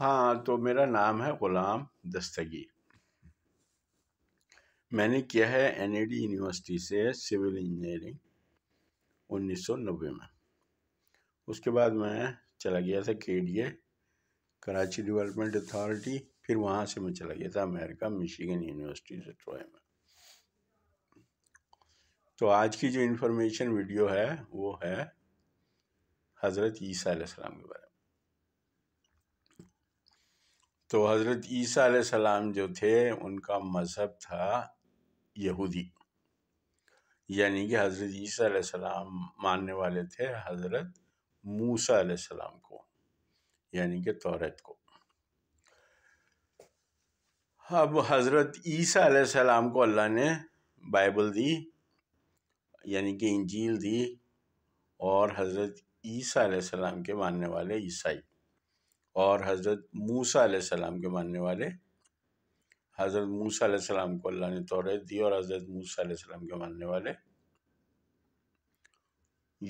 हाँ तो मेरा नाम है ग़ुलाम दस्तगी मैंने किया है एन यूनिवर्सिटी से सिविल इंजीनियरिंग 1990 में उसके बाद मैं चला गया था के कराची डेवलपमेंट अथॉरिटी फिर वहाँ से मैं चला गया था अमेरिका मिशिगन यूनिवर्सिटी से ट्रॉय में तो आज की जो इन्फॉर्मेशन वीडियो है वो है हज़रत ईसा के बारे में तो हज़रत ईसा सलाम जो थे उनका मज़हब था यहूदी यानी कि हज़रत ईसा सलाम मानने वाले थे हज़रत मूसा सलाम को यानी कि तौरत को अब हज़रत ईसा सलाम को अल्लाह ने बाइबल दी यानी कि इंजील दी और हज़रत ईसा सलाम के मानने वाले ईसाई और हज़रत मूसा सलाम के मानने वाले हज़रत मूसा सलाम को अल्लाह ने तौरत दी और हज़रत मूसा सलाम के मानने वाले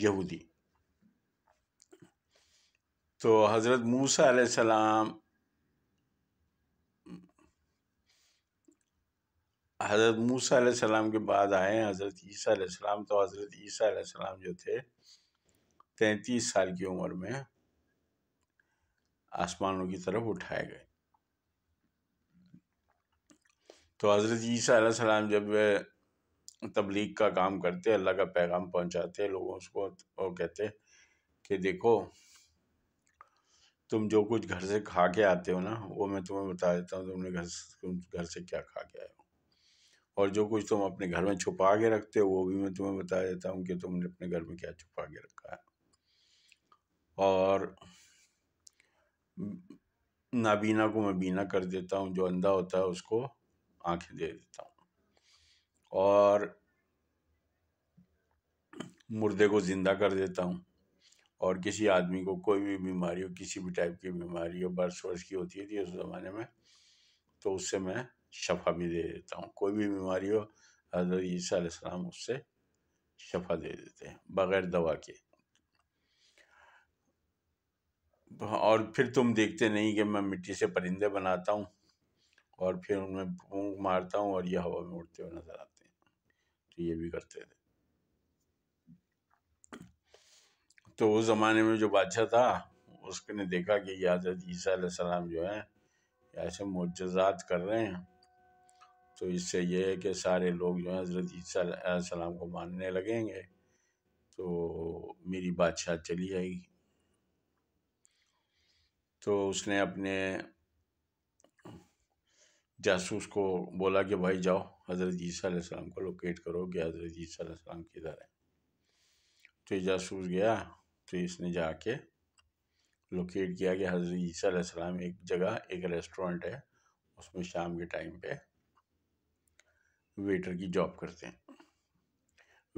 यहूदी तो हज़रत मूसा सलाम हज़रत मूसा सलाम के बाद आए हज़रत ईसा सलाम तो हज़रत ईसा सलाम जो थे तैंतीस साल की उम्र में आसमानों की तरफ उठाए गए तो हज़रत ईसा सलाम जब तबलीग का काम करते अल्लाह का पैगाम पहुंचाते लोगों को और कहते कि देखो तुम जो कुछ घर से खा के आते हो ना वो मैं तुम्हें बता देता हूँ तुमने घर तुम घर से क्या खा के आए हो और जो कुछ तुम अपने घर में छुपा के रखते हो वो भी मैं तुम्हें बता देता हूँ कि तुमने अपने घर में क्या छुपा के रखा है और नाबीना को मैं बीना कर देता हूँ जो अंधा होता है उसको आंखें दे देता हूँ और मुर्दे को ज़िंदा कर देता हूँ और किसी आदमी को कोई भी बीमारी हो किसी भी टाइप की बीमारी हो बर्स वर्ष की होती थी उस ज़माने में तो उससे मैं शफा भी दे देता हूँ कोई भी बीमारी हो हजरत ईसा उससे शफा दे देते हैं बग़ैर दवा के और फिर तुम देखते नहीं कि मैं मिट्टी से परिंदे बनाता हूँ और फिर उनमें फूंक मारता हूँ और ये हवा में उड़ते हुए नज़र आते हैं तो ये भी करते थे तो उस ज़माने में जो बादशाह था उसने देखा कि ये हजरत ईसा सलाम जो है ऐसे मुजजात कर रहे हैं तो इससे यह है कि सारे लोग जो है हज़रत ईसा सलाम को मानने लगेंगे तो मेरी बादशाह चली जाएगी तो उसने अपने जासूस को बोला कि भाई जाओ हज़रत सलाम को लोकेट करो कि हज़रत सलाम किधर है तो ये जासूस गया तो इसने जाके लोकेट किया कि हज़रत सलाम एक जगह एक रेस्टोरेंट है उसमें शाम के टाइम पे वेटर की जॉब करते हैं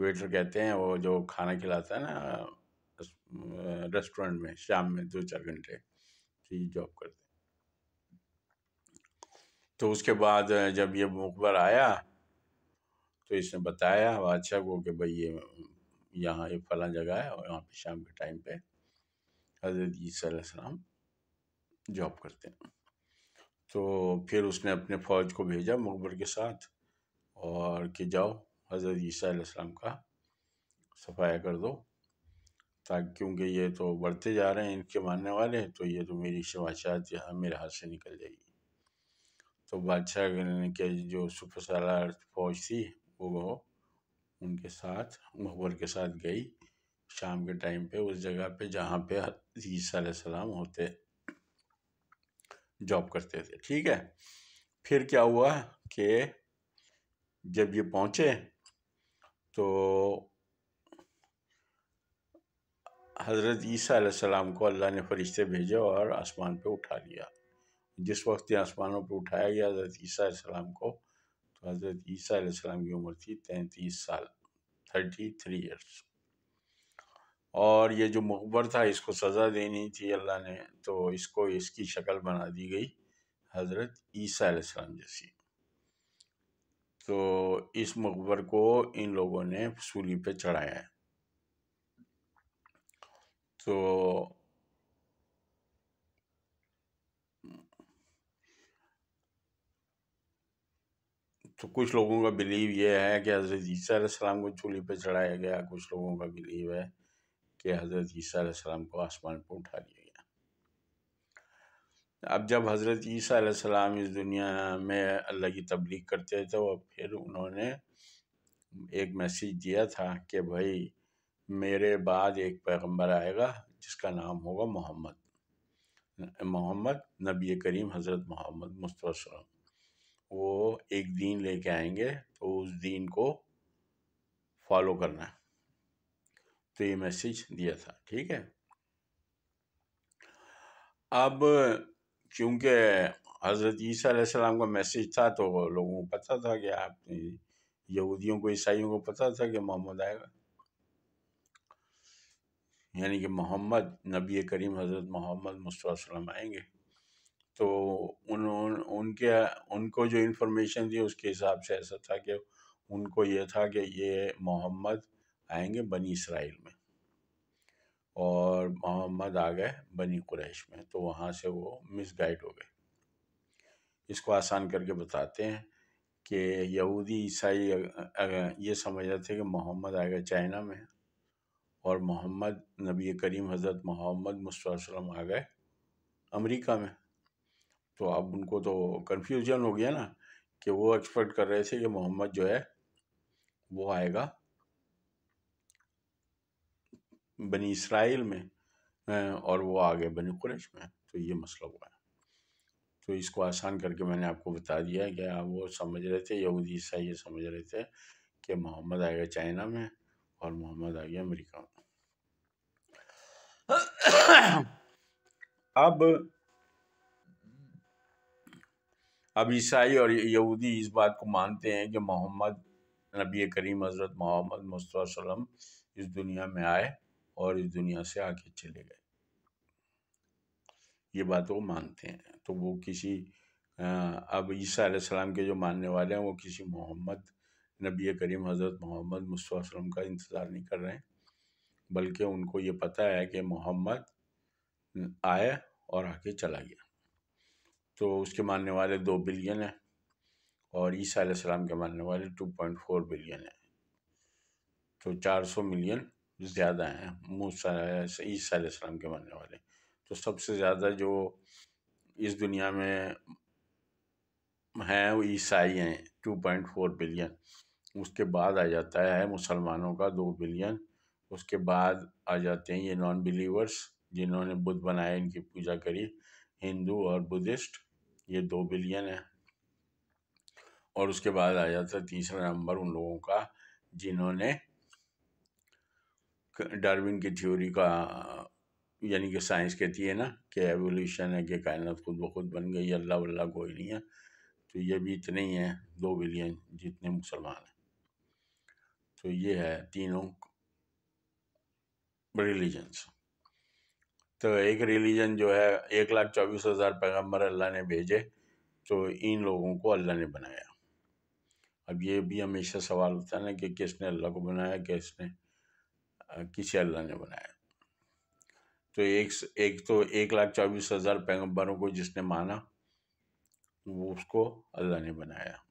वेटर कहते हैं वो जो खाना खिलाता है ना रेस्टोरेंट में शाम में दो चार घंटे मिस्त्री जॉब करते तो उसके बाद जब ये मुखबर आया तो इसने बताया बादशाह अच्छा, को कि भाई ये यहाँ ये फला जगह है और यहाँ पे शाम के टाइम पे हजरत ईसीम जॉब करते हैं तो फिर उसने अपने फ़ौज को भेजा मकबर के साथ और कि जाओ हज़रत ईसीम का सफाया कर दो ताकि क्योंकि ये तो बढ़ते जा रहे हैं इनके मानने वाले तो ये तो मेरी शवाशात यहाँ मेरे हाथ से निकल जाएगी तो बादशाह के जो सुपसलार फौज थी वो उनके साथ मुखबर के साथ गई शाम के टाइम पे उस जगह पे जहाँ पे ईसा सलाम होते जॉब करते थे ठीक है फिर क्या हुआ कि जब ये पहुँचे तो हज़रत ईसा को अल्लाह ने फरिश्ते भेजे और आसमान पे उठा लिया जिस वक्त ये आसमानों पे उठाया गया हज़रत ईसा को तो हज़रत ईसा की उम्र थी तैंतीस साल थर्टी थ्री ईयर्स और ये जो मकबर था इसको सज़ा देनी थी अल्लाह ने तो इसको इसकी शक्ल बना दी गई हज़रत ईसा जैसी तो इस मकबर को इन लोगों ने सूली पे चढ़ाया है तो तो कुछ लोगों का बिलीव ये है कि हज़रत ईसीम को चूल्हे पे चढ़ाया गया कुछ लोगों का बिलीव है कि हज़रत ईसा को आसमान पर उठा लिया गया अब जब हज़रत ईसा इस दुनिया में अल्लाह की तबलीग करते थे तो फिर उन्होंने एक मैसेज दिया था कि भाई मेरे बाद एक पैगंबर आएगा जिसका नाम होगा मोहम्मद मोहम्मद नबी करीम हज़रत मोहम्मद मुस्तफ़ा वो एक दीन लेके आएंगे तो उस दीन को फॉलो करना है तो ये मैसेज दिया था ठीक है अब क्योंकि हज़रत ईसा सलाम का मैसेज था तो लोगों को पता था कि आप यहूदियों को ईसाइयों को पता था कि मोहम्मद आएगा यानी कि मोहम्मद नबी करीम हज़रत मोहम्मद मुस्तम आएंगे तो उन, उन उनके उनको जो इन्फॉर्मेशन थी उसके हिसाब से ऐसा था कि उनको ये था कि ये मोहम्मद आएंगे बनी इसराइल में और मोहम्मद आ गए बनी कुरैश में तो वहाँ से वो मिसगाइड हो गए इसको आसान करके बताते हैं कि यहूदी ईसाई ये समझ रहे थे कि मोहम्मद आएगा चाइना में और मोहम्मद नबी करीम हज़रत मोहम्मद मुस्तम आ गए अमेरिका में तो अब उनको तो कन्फ्यूजन हो गया ना कि वो एक्सपेक्ट कर रहे थे कि मोहम्मद जो है वो आएगा बनी इसराइल में और वो आ गए बनी कुरेश में तो ये मसला हुआ है तो इसको आसान करके मैंने आपको बता दिया कि आप वो समझ रहे थे यहूदी ईसाई ये समझ रहे थे कि मोहम्मद आएगा चाइना में और मोहम्मद आ गया में अब अब ईसाई और यहूदी इस बात को मानते हैं कि मोहम्मद नबी करीम हज़रत मोहम्मद मुस्तम इस दुनिया में आए और इस दुनिया से आके चले गए ये बात वो मानते हैं तो वो किसी अब ईसा सलाम के जो मानने वाले हैं वो किसी मोहम्मद नबी करीम हज़रत मोहम्मद मुस्तम का इंतज़ार नहीं कर रहे हैं बल्कि उनको ये पता है कि मोहम्मद आया और आके चला गया तो उसके मानने वाले दो बिलियन हैं और ईसा सलाम के मानने वाले टू पॉइंट फोर बिलियन हैं तो चार सौ मिलियन ज़्यादा हैं ईसा सलाम के मानने वाले तो सबसे ज़्यादा जो इस दुनिया में हैं वो ईसाई हैं टू पॉइंट फोर बिलियन उसके बाद आ जाता है मुसलमानों का दो बिलियन उसके बाद आ जाते हैं ये नॉन बिलीवर्स जिन्होंने बुद्ध बनाए इनकी पूजा करी हिंदू और बुद्धिस्ट ये दो बिलियन है और उसके बाद आ जाता है तीसरा नंबर उन लोगों का जिन्होंने डार्विन की थ्योरी का यानी कि साइंस कहती है ना कि एवोल्यूशन है कि कायनत खुद ब खुद बन गई अल्लाह वल्ला कोई नहीं है तो ये भी इतने ही हैं दो बिलियन जितने मुसलमान हैं तो ये है तीनों रिलीजन्स तो एक रिलीजन जो है एक लाख चौबीस हज़ार पैगम्बर अल्लाह ने भेजे तो इन लोगों को अल्लाह ने बनाया अब ये भी हमेशा सवाल होता है ना कि किसने अल्लाह को बनाया किसने किसे अल्लाह ने बनाया तो एक एक तो एक लाख चौबीस हज़ार पैगम्बरों को जिसने माना वो उसको अल्लाह ने बनाया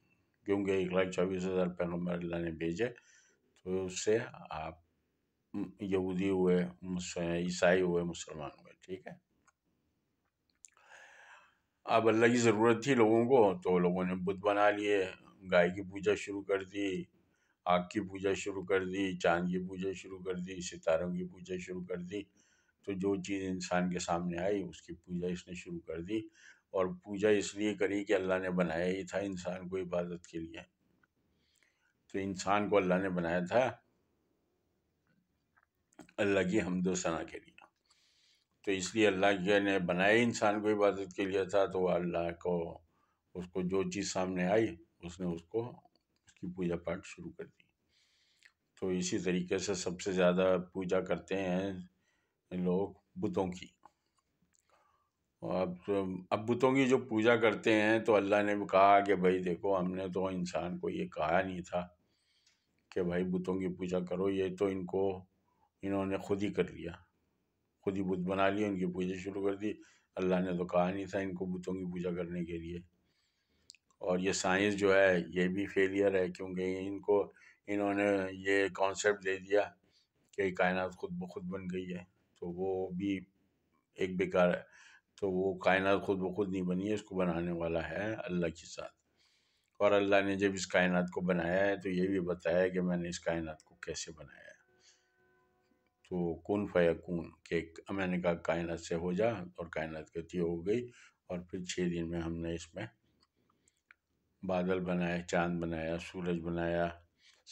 क्योंकि एक लाख चौबीस हज़ार पैगम्बर अल्लाह ने भेजे उससे आप यहूदी हुए ईसाई हुए मुसलमान हुए ठीक है अब अल्लाह की ज़रूरत थी लोगों को तो लोगों ने बुद्ध बना लिए गाय की पूजा शुरू कर दी आग की पूजा शुरू कर दी चांद की पूजा शुरू कर दी सितारों की पूजा शुरू कर दी तो जो चीज़ इंसान के सामने आई उसकी पूजा इसने शुरू कर दी और पूजा इसलिए करी कि अल्लाह ने बनाया ही था इंसान को इबादत के लिए तो इंसान को अल्लाह ने बनाया था अल्लाह की हमदो सना के लिए तो इसलिए अल्लाह के ने बनाया इंसान को इबादत के लिए था तो अल्लाह को उसको जो चीज़ सामने आई उसने उसको उसकी पूजा पाठ शुरू कर दी तो इसी तरीके से सबसे ज़्यादा पूजा करते हैं लोग बुतों की अब तो अब बुतों की जो पूजा करते हैं तो अल्लाह ने भी कहा कि भाई देखो हमने तो इंसान को ये कहा नहीं था कि भाई बुतों की पूजा करो ये तो इनको इन्होंने खुद ही कर लिया खुद ही बुत बना लिए उनकी पूजा शुरू कर दी अल्लाह ने तो कहा नहीं था इनको बुतों की पूजा करने के लिए और ये साइंस जो है ये भी फेलियर है क्योंकि इनको इन्होंने ये कॉन्सेप्ट दे दिया कि कायनात खुद ब खुद बन गई है तो वो भी एक बेकार है तो वो कायनात खुद ब खुद नहीं बनी है इसको बनाने वाला है अल्लाह के साथ और अल्लाह ने जब इस कायनात को बनाया है तो ये भी बताया कि मैंने इस कायनात को कैसे बनाया है तो कौन फ़या कौन के मैंने कहा कायनात से हो जा और कायनात गति हो गई और फिर छः दिन में हमने इसमें बादल बनाए चांद बनाया सूरज बनाया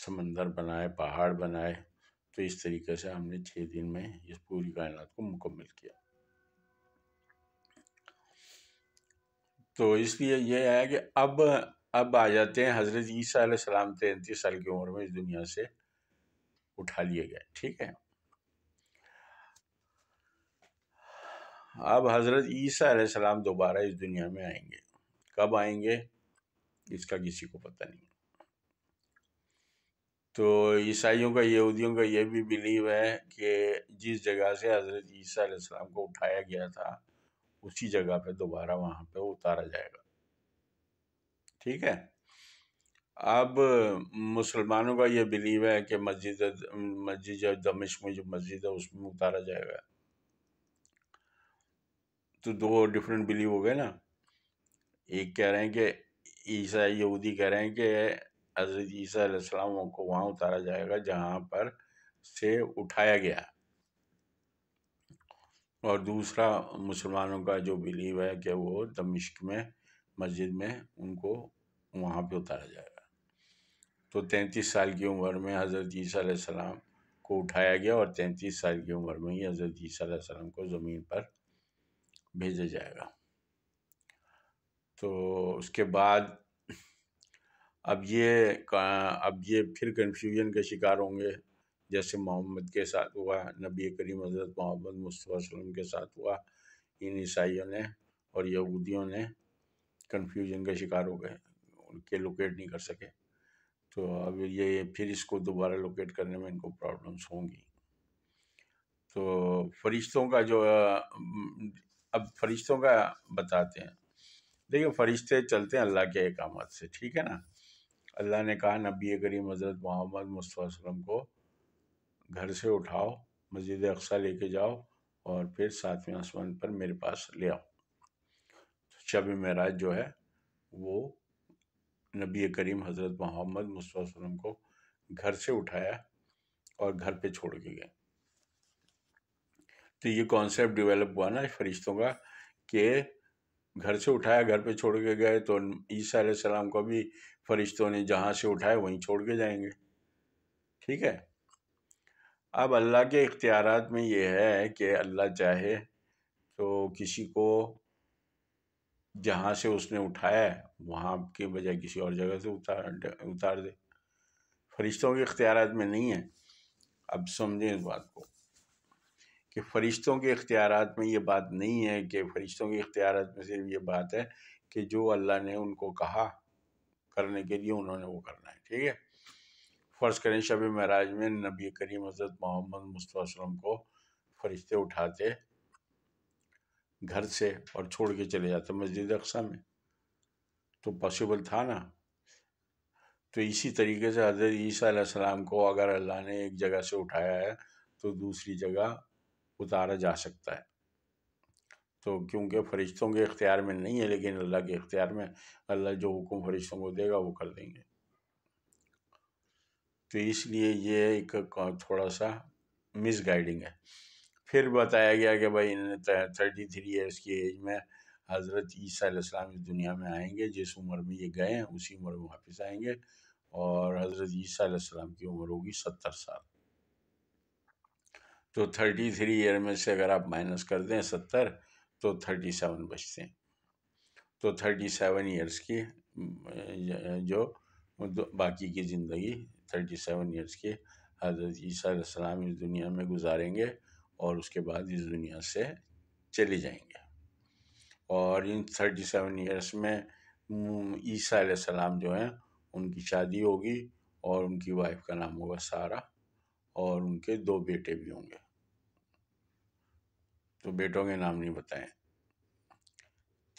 समंदर बनाए पहाड़ बनाए तो इस तरीके से हमने छः दिन में इस पूरी कायनात को मुकम्मल किया तो इसलिए यह है कि अब अब आ जाते हैं हज़रत ईसा सलाम तैंतीस साल की उम्र में इस दुनिया से उठा लिए गए ठीक है अब हज़रत ईसा सलाम दोबारा इस दुनिया में आएंगे कब आएंगे इसका किसी को पता नहीं तो ईसाइयों का यहूदियों का यह भी बिलीव है कि जिस जगह से हज़रत ईसा सलाम को उठाया गया था उसी जगह पे दोबारा वहाँ पे उतारा जाएगा ठीक है अब मुसलमानों का ये बिलीव है कि मस्जिद मस्जिद दमिश में जो मस्जिद है उसमें उतारा जाएगा तो दो डिफरेंट बिलीव हो गए ना एक कह रहे हैं कि ईसा यहूदी कह रहे हैं कि हजरत ईसा को वहाँ उतारा जाएगा जहाँ पर से उठाया गया और दूसरा मुसलमानों का जो बिलीव है कि वो दमिश्क में मस्जिद में उनको वहाँ पे उतारा जाएगा तो तैंतीस साल की उम्र में हज़रत ईसा को उठाया गया और तैंतीस साल की उम्र में ही हज़रत ईसा को ज़मीन पर भेजा जाएगा तो उसके बाद अब ये अब ये फिर कन्फ्यूजन के शिकार होंगे जैसे मोहम्मद के साथ हुआ नबी करीम हज़रत मोहम्मद मुस्तफ़ा के साथ हुआ इन ईसाइयों ने और यहूदियों ने कन्फ्यूजन का शिकार हो गए उनके लोकेट नहीं कर सके तो अब ये फिर इसको दोबारा लोकेट करने में इनको प्रॉब्लम्स होंगी तो फरिश्तों का जो अब फरिश्तों का बताते हैं देखिए फरिश्ते चलते हैं अल्लाह के अहकाम से ठीक है ना अल्लाह ने कहा नबी करीम हज़रत मोहम्मद मुस्तम को घर से उठाओ मस्जिद अक्सा लेके जाओ और फिर सातवें आसमान पर मेरे पास ले आओ तो शब महराज जो है वो नबी करीम हज़रत मोहम्मद मुस्तम को घर से उठाया और घर पे छोड़ के गए तो ये कॉन्सेप्ट डेवलप हुआ ना फरिश्तों का कि घर से उठाया घर पे छोड़ के गए तो ईसा सलाम को भी फरिश्तों ने जहाँ से उठाया वहीं छोड़ के जाएंगे ठीक है अब अल्लाह के इख्तियार में ये है कि अल्लाह चाहे तो किसी को जहाँ से उसने उठाया है वहाँ के बजाय किसी और जगह से उतार उतार दे फरिश्तों के इख्तियार में नहीं है अब समझें इस बात को कि फरिश्तों के इख्तियार में ये बात नहीं है कि फरिश्तों के इख्तियार में सिर्फ ये बात है कि जो अल्लाह ने उनको कहा करने के लिए उन्होंने वो करना है ठीक है फ़र्ज़ करें शब महराज में नबी करीम हज़रत मोहम्मद मुस्तफ़ा को फरिश्ते उठाते घर से और छोड़ के चले जाते मस्जिद अक्सा में तो पॉसिबल था ना तो इसी तरीके से हजरत ईसीम को अगर अल्लाह ने एक जगह से उठाया है तो दूसरी जगह उतारा जा सकता है तो क्योंकि फरिश्तों के इख्तियार में नहीं है लेकिन अल्लाह के इख्तियार में अल्लाह जो हुक्म फरिश्तों को देगा वो कर देंगे तो इसलिए ये एक थोड़ा सा मिस गाइडिंग है फिर बताया गया कि भाई इन्होंने थर्टी थ्री ईयर्स की एज में हज़रत ईसा इस दुनिया में आएंगे जिस उम्र में ये गए हैं उसी उम्र में वापस आएंगे और हज़रत ईसा की उम्र होगी सत्तर साल तो थर्टी थ्री ईयर में से अगर आप माइनस कर दें सत्तर तो थर्टी सेवन बचते हैं तो थर्टी सेवन ईयर्स की जो बाकी की ज़िंदगी थर्टी सेवन ईयर्स की हज़रत ईसा इस दुनिया में गुजारेंगे और उसके बाद इस दुनिया से चले जाएंगे और इन थर्टी सेवन ईयर्स में ईसा सलाम जो हैं उनकी शादी होगी और उनकी वाइफ का नाम होगा सारा और उनके दो बेटे भी होंगे तो बेटों के नाम नहीं बताएं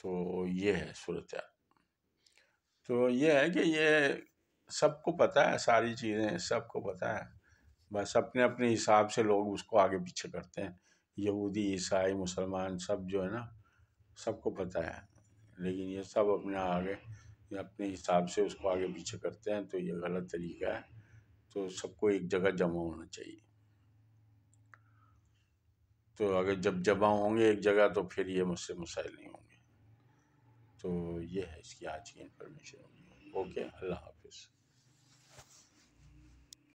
तो ये है सूरत तो ये है कि ये सबको पता है सारी चीज़ें सबको पता है बस अपने अपने हिसाब से लोग उसको आगे पीछे करते हैं यहूदी ईसाई मुसलमान सब जो है ना सबको पता है लेकिन ये सब अपने आगे अपने हिसाब से उसको आगे पीछे करते हैं तो ये गलत तरीका है तो सबको एक जगह जमा होना चाहिए तो अगर जब जमा होंगे एक जगह तो फिर ये मुझसे मसाइल नहीं होंगे तो ये है इसकी आज की इन्फॉर्मेशन ओके अल्लाह